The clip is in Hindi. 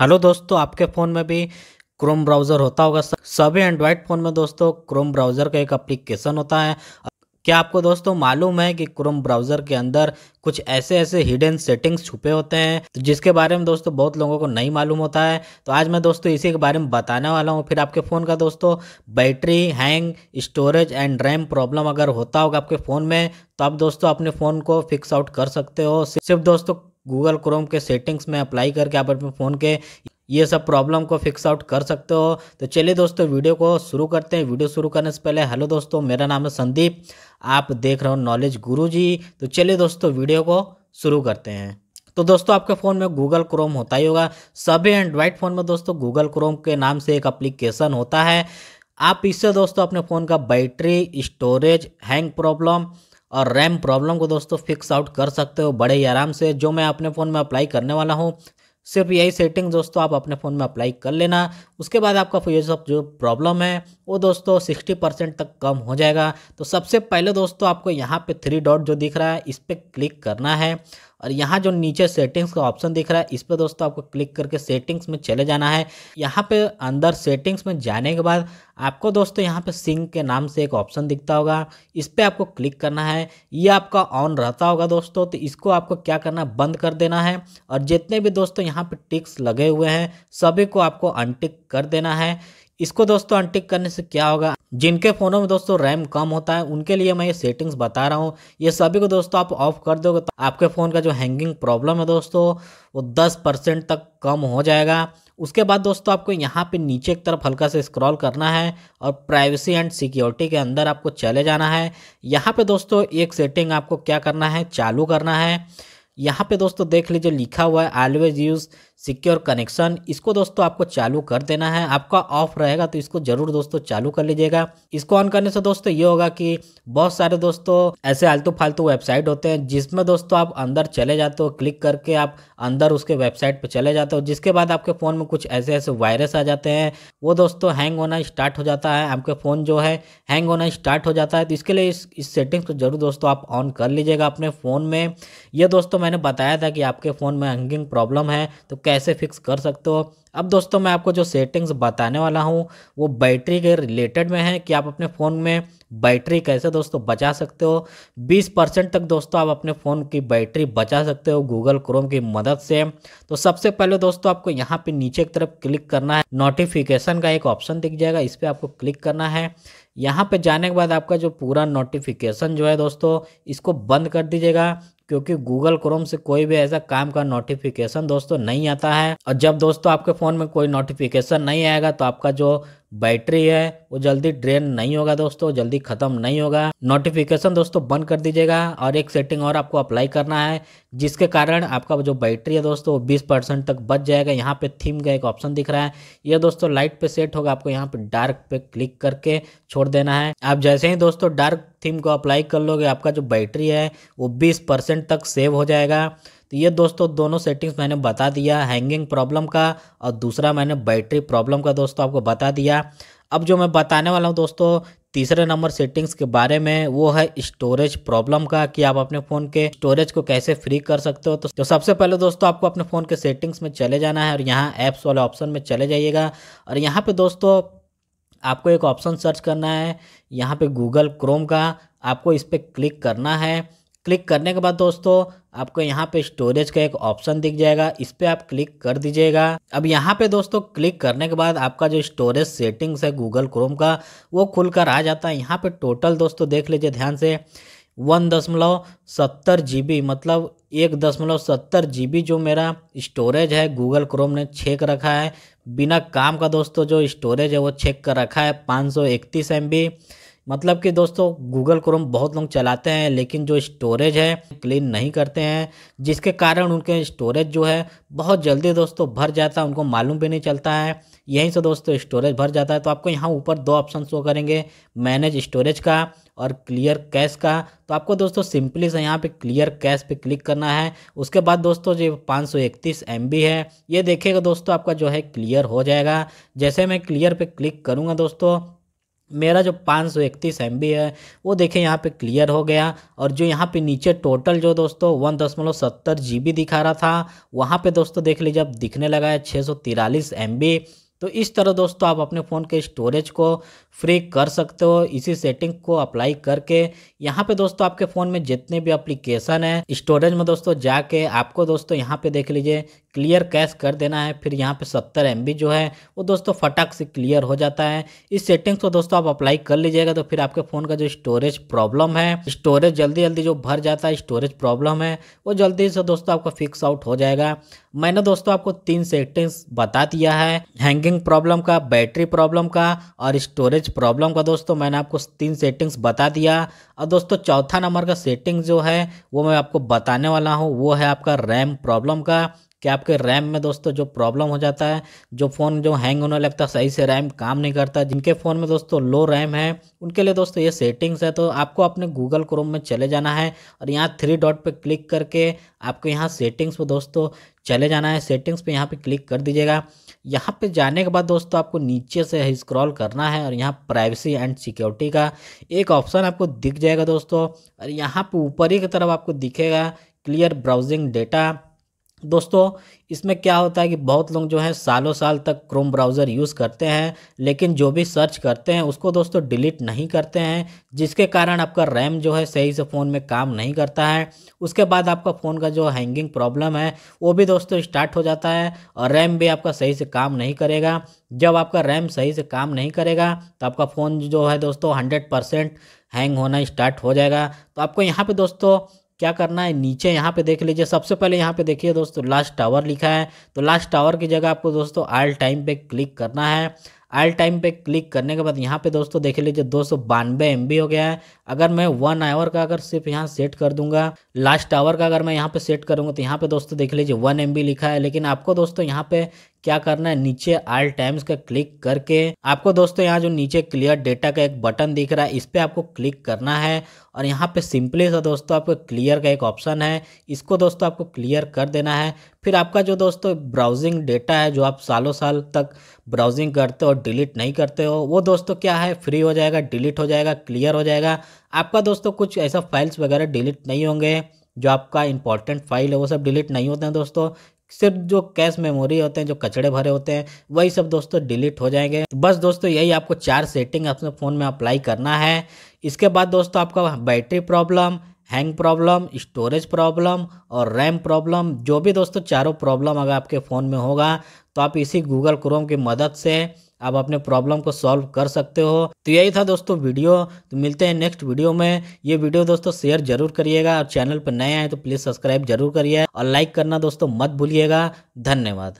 हेलो दोस्तों आपके फ़ोन में भी क्रोम ब्राउज़र होता होगा सभी एंड्रॉयड फ़ोन में दोस्तों क्रोम ब्राउज़र का एक अप्लीकेशन होता है क्या आपको दोस्तों मालूम है कि क्रोम ब्राउज़र के अंदर कुछ ऐसे ऐसे हिडन सेटिंग्स छुपे होते हैं तो जिसके बारे में दोस्तों बहुत लोगों को नहीं मालूम होता है तो आज मैं दोस्तों इसी के बारे में बताने वाला हूँ फिर आपके फ़ोन का दोस्तों battery hang storage and RAM problem अगर होता होगा आपके फ़ोन में तो आप दोस्तों अपने फ़ोन को फिक्स आउट कर सकते हो सिर्फ दोस्तों गूगल क्रोम के सेटिंग्स में अप्लाई करके आप अपने फ़ोन के ये सब प्रॉब्लम को फिक्स आउट कर सकते हो तो चलिए दोस्तों वीडियो को शुरू करते हैं वीडियो शुरू करने से पहले हेलो दोस्तों मेरा नाम है संदीप आप देख रहे हो नॉलेज गुरु जी तो चलिए दोस्तों वीडियो को शुरू करते हैं तो दोस्तों आपके फ़ोन में गूगल क्रोम होता ही होगा सभी एंड्रॉयड फ़ोन में दोस्तों गूगल क्रोम के नाम से एक अप्लीकेशन होता है आप इससे दोस्तों अपने फ़ोन का बैटरी स्टोरेज हैंग प्रॉब्लम और रैम प्रॉब्लम को दोस्तों फिक्स आउट कर सकते हो बड़े ही आराम से जो मैं अपने फ़ोन में अप्लाई करने वाला हूँ सिर्फ यही सेटिंग दोस्तों आप अपने फ़ोन में अप्लाई कर लेना उसके बाद आपका ये सब जो प्रॉब्लम है वो दोस्तों 60 परसेंट तक कम हो जाएगा तो सबसे पहले दोस्तों आपको यहाँ पे थ्री डॉट जो दिख रहा है इस पर क्लिक करना है और यहाँ जो नीचे सेटिंग्स का ऑप्शन दिख रहा है इस पर दोस्तों आपको क्लिक करके सेटिंग्स में चले जाना है यहाँ पे अंदर सेटिंग्स में जाने के बाद आपको दोस्तों यहाँ पे सिंक के नाम से एक ऑप्शन दिखता होगा इस पर आपको क्लिक करना है ये आपका ऑन रहता होगा दोस्तों तो इसको आपको क्या करना है बंद कर देना है और जितने भी दोस्तों यहाँ पर टिक्स लगे हुए हैं सभी को आपको अनटिक कर देना है इसको दोस्तों अनटिक करने से क्या होगा जिनके फ़ोनों में दोस्तों रैम कम होता है उनके लिए मैं ये सेटिंग्स बता रहा हूँ ये सभी को दोस्तों आप ऑफ कर दोगे तो आपके फ़ोन का जो हैंगिंग प्रॉब्लम है दोस्तों वो दस परसेंट तक कम हो जाएगा उसके बाद दोस्तों आपको यहाँ पे नीचे एक तरफ हल्का से स्क्रॉल करना है और प्राइवेसी एंड सिक्योरिटी के अंदर आपको चले जाना है यहाँ पे दोस्तों एक सेटिंग आपको क्या करना है चालू करना है यहाँ पे दोस्तों देख लीजिए लिखा हुआ है ऑलवेज यूज़ सिक्योर कनेक्शन इसको दोस्तों आपको चालू कर देना है आपका ऑफ रहेगा तो इसको जरूर दोस्तों चालू कर लीजिएगा इसको ऑन करने से दोस्तों ये होगा कि बहुत सारे दोस्तों ऐसे आलतू फालतू वेबसाइट होते हैं जिसमें दोस्तों आप अंदर चले जाते हो क्लिक करके आप अंदर उसके वेबसाइट पर चले जाते हो जिसके बाद आपके फ़ोन में कुछ ऐसे ऐसे वायरस आ जाते हैं वो दोस्तों हैंग होना स्टार्ट हो जाता है आपके फ़ोन जो है हैंग होना स्टार्ट हो जाता है तो इसके लिए इस सेटिंग्स को जरूर दोस्तों आप ऑन कर लीजिएगा अपने फ़ोन में ये दोस्तों मैंने बताया था कि आपके फ़ोन में हैंगिंग प्रॉब्लम है तो कैसे फिक्स कर सकते हो अब दोस्तों मैं आपको जो सेटिंग्स बताने वाला हूँ वो बैटरी के रिलेटेड में है कि आप अपने फ़ोन में बैटरी कैसे दोस्तों बचा सकते हो 20 परसेंट तक दोस्तों आप अपने फ़ोन की बैटरी बचा सकते हो गूगल क्रोम की मदद से तो सबसे पहले दोस्तों आपको यहाँ पे नीचे की तरफ क्लिक करना है नोटिफिकेशन का एक ऑप्शन दिख जाएगा इस पर आपको क्लिक करना है यहाँ पे जाने के बाद आपका जो पूरा नोटिफिकेशन जो है दोस्तों इसको बंद कर दीजिएगा क्योंकि गूगल क्रोम से कोई भी ऐसा काम का नोटिफिकेशन दोस्तों नहीं आता है और जब दोस्तों आपके फ़ोन में कोई नोटिफिकेशन नहीं आएगा तो आपका जो बैटरी है वो जल्दी ड्रेन नहीं होगा दोस्तों जल्दी ख़त्म नहीं होगा नोटिफिकेशन दोस्तों बंद कर दीजिएगा और एक सेटिंग और आपको अप्लाई करना है जिसके कारण आपका जो बैटरी है दोस्तों वो बीस परसेंट तक बच जाएगा यहाँ पे थीम का एक ऑप्शन दिख रहा है ये दोस्तों लाइट पे सेट होगा आपको यहाँ पे डार्क पे क्लिक करके छोड़ देना है आप जैसे ही दोस्तों डार्क थीम को अप्लाई कर लोगे आपका जो बैटरी है वो बीस परसेंट तक सेव हो जाएगा तो ये दोस्तों दोनों सेटिंग्स मैंने बता दिया हैंगिंग प्रॉब्लम का और दूसरा मैंने बैटरी प्रॉब्लम का दोस्तों आपको बता दिया अब जो मैं बताने वाला हूँ दोस्तों तीसरे नंबर सेटिंग्स के बारे में वो है स्टोरेज प्रॉब्लम का कि आप अपने फ़ोन के स्टोरेज को कैसे फ्री कर सकते हो तो, तो सबसे पहले दोस्तों आपको अपने फ़ोन के सेटिंग्स में चले जाना है और यहाँ ऐप्स वाले ऑप्शन में चले जाइएगा और यहाँ पे दोस्तों आपको एक ऑप्शन सर्च करना है यहाँ पे गूगल क्रोम का आपको इस पर क्लिक करना है क्लिक करने के बाद दोस्तों आपको यहाँ पे स्टोरेज का एक ऑप्शन दिख जाएगा इस पर आप क्लिक कर दीजिएगा अब यहाँ पे दोस्तों क्लिक करने के बाद आपका जो स्टोरेज सेटिंग्स है गूगल क्रोम का वो खुलकर आ जाता है यहाँ पे टोटल दोस्तों देख लीजिए ध्यान से वन दशमलव सत्तर जी बी मतलब एक दशमलव सत्तर जी बी जो मेरा स्टोरेज है गूगल क्रोम ने चेक रखा है बिना काम का दोस्तों जो स्टोरेज है वो चेक कर रखा है पाँच सौ इकतीस एम बी मतलब कि दोस्तों गूगल क्रोम बहुत लोग चलाते हैं लेकिन जो स्टोरेज है क्लीन नहीं करते हैं जिसके कारण उनके स्टोरेज जो है बहुत जल्दी दोस्तों भर जाता है उनको मालूम भी नहीं चलता है यहीं से दोस्तों स्टोरेज भर जाता है तो आपको यहाँ ऊपर दो ऑप्शन शो करेंगे मैनेज स्टोरेज का और क्लियर कैश का तो आपको दोस्तों सिंपली से यहाँ पे क्लियर कैश पे क्लिक करना है उसके बाद दोस्तों जो पाँच सौ इकतीस एम बी है ये देखेगा दोस्तों आपका जो है क्लियर हो जाएगा जैसे मैं क्लियर पे क्लिक करूँगा दोस्तों मेरा जो पाँच सौ इकतीस एम है वो देखें यहाँ पे क्लियर हो गया और जो यहाँ पे नीचे टोटल जो दोस्तों वन दशमलव सत्तर जी दिखा रहा था वहाँ पे दोस्तों देख लीजिए अब दिखने लगा है छः सौ तिरालीस एम तो इस तरह दोस्तों आप अपने फ़ोन के स्टोरेज को फ्री कर सकते हो इसी सेटिंग को अप्लाई करके यहाँ पे दोस्तों आपके फ़ोन में जितने भी एप्लीकेशन है स्टोरेज में दोस्तों जाके आपको दोस्तों यहाँ पे देख लीजिए क्लियर कैश कर देना है फिर यहाँ पे सत्तर एम जो है वो दोस्तों फटाक से क्लियर हो जाता है इस सेटिंग्स को दोस्तों आप अप्लाई कर लीजिएगा तो फिर आपके फ़ोन का जो स्टोरेज प्रॉब्लम है स्टोरेज जल्दी जल्दी जो भर जाता है स्टोरेज प्रॉब्लम है वो जल्दी से दोस्तों आपका फिक्स आउट हो जाएगा मैंने दोस्तों आपको तीन सेटिंग्स बता दिया है हैंगिंग प्रॉब्लम का बैटरी प्रॉब्लम का और स्टोरेज प्रॉब्लम का दोस्तों मैंने आपको तीन सेटिंग्स बता दिया और दोस्तों चौथा नंबर का सेटिंग जो है वो मैं आपको बताने वाला हूँ वो है आपका रैम प्रॉब्लम का कि आपके रैम में दोस्तों जो प्रॉब्लम हो जाता है जो फ़ोन जो हैंग होने लगता है सही से रैम काम नहीं करता जिनके फ़ोन में दोस्तों लो रैम है उनके लिए दोस्तों ये सेटिंग्स है तो आपको अपने गूगल क्रोम में चले जाना है और यहाँ थ्री डॉट पर क्लिक करके आपको यहाँ सेटिंग्स पर दोस्तों चले जाना है सेटिंग्स पर यहाँ पर क्लिक कर दीजिएगा यहाँ पे जाने के बाद दोस्तों आपको नीचे से स्क्रॉल करना है और यहाँ प्राइवेसी एंड सिक्योरिटी का एक ऑप्शन आपको दिख जाएगा दोस्तों और यहाँ पे ऊपर ही की तरफ आपको दिखेगा क्लियर ब्राउजिंग डेटा दोस्तों इसमें क्या होता है कि बहुत लोग जो है सालों साल तक क्रोम ब्राउज़र यूज़ करते हैं लेकिन जो भी सर्च करते हैं उसको दोस्तों डिलीट नहीं करते हैं जिसके कारण आपका रैम जो है सही से फ़ोन में काम नहीं करता है उसके बाद आपका फ़ोन का जो हैंगिंग प्रॉब्लम है वो भी दोस्तों स्टार्ट हो जाता है और रैम भी आपका सही से काम नहीं करेगा जब आपका रैम सही से काम नहीं करेगा तो आपका फ़ोन जो है दोस्तों हंड्रेड हैंग होना स्टार्ट हो जाएगा तो आपको यहाँ पर दोस्तों क्या करना है नीचे यहाँ पे देख लीजिए सबसे पहले यहाँ पे देखिए दोस्तों लास्ट टावर लिखा है तो लास्ट टावर की जगह आपको दोस्तों आल टाइम पे क्लिक करना है आल टाइम पे क्लिक करने के बाद यहाँ पे दोस्तों देख लीजिए दो सौ बानवे एम हो गया है अगर मैं वन आवर का अगर सिर्फ यहाँ सेट कर दूंगा लास्ट आवर का अगर मैं यहाँ पे सेट करूँगा तो यहाँ पे दोस्तों देख लीजिए वन एम लिखा है लेकिन आपको दोस्तों यहाँ पे क्या करना है नीचे आल टाइम्स का क्लिक करके आपको दोस्तों यहाँ जो नीचे क्लियर डेटा का एक बटन दिख रहा है इस पर आपको क्लिक करना है और यहाँ पे सिंपली सा दोस्तों आपको क्लियर का एक ऑप्शन है इसको दोस्तों आपको क्लियर कर देना है फिर आपका जो दोस्तों ब्राउजिंग डेटा है जो आप सालों साल तक ब्राउजिंग करते हो डिलीट नहीं करते हो वो दोस्तों क्या है फ्री हो जाएगा डिलीट हो जाएगा क्लियर हो जाएगा आपका दोस्तों कुछ ऐसा फाइल्स वगैरह डिलीट नहीं होंगे जो आपका इंपॉर्टेंट फाइल है वो सब डिलीट नहीं होते हैं दोस्तों सिर्फ जो कैश मेमोरी होते हैं जो कचड़े भरे होते हैं वही सब दोस्तों डिलीट हो जाएंगे तो बस दोस्तों यही आपको चार सेटिंग अपने फ़ोन में अप्लाई करना है इसके बाद दोस्तों आपका battery problem hang problem storage problem और रैम प्रॉब्लम जो भी दोस्तों चारों प्रॉब्लम अगर आपके फ़ोन में होगा तो आप इसी गूगल क्रोम की मदद से आप अपने प्रॉब्लम को सॉल्व कर सकते हो तो यही था दोस्तों वीडियो तो मिलते हैं नेक्स्ट वीडियो में ये वीडियो दोस्तों शेयर जरूर करिएगा और चैनल पर नए आए तो प्लीज़ सब्सक्राइब जरूर करिए और लाइक करना दोस्तों मत भूलिएगा धन्यवाद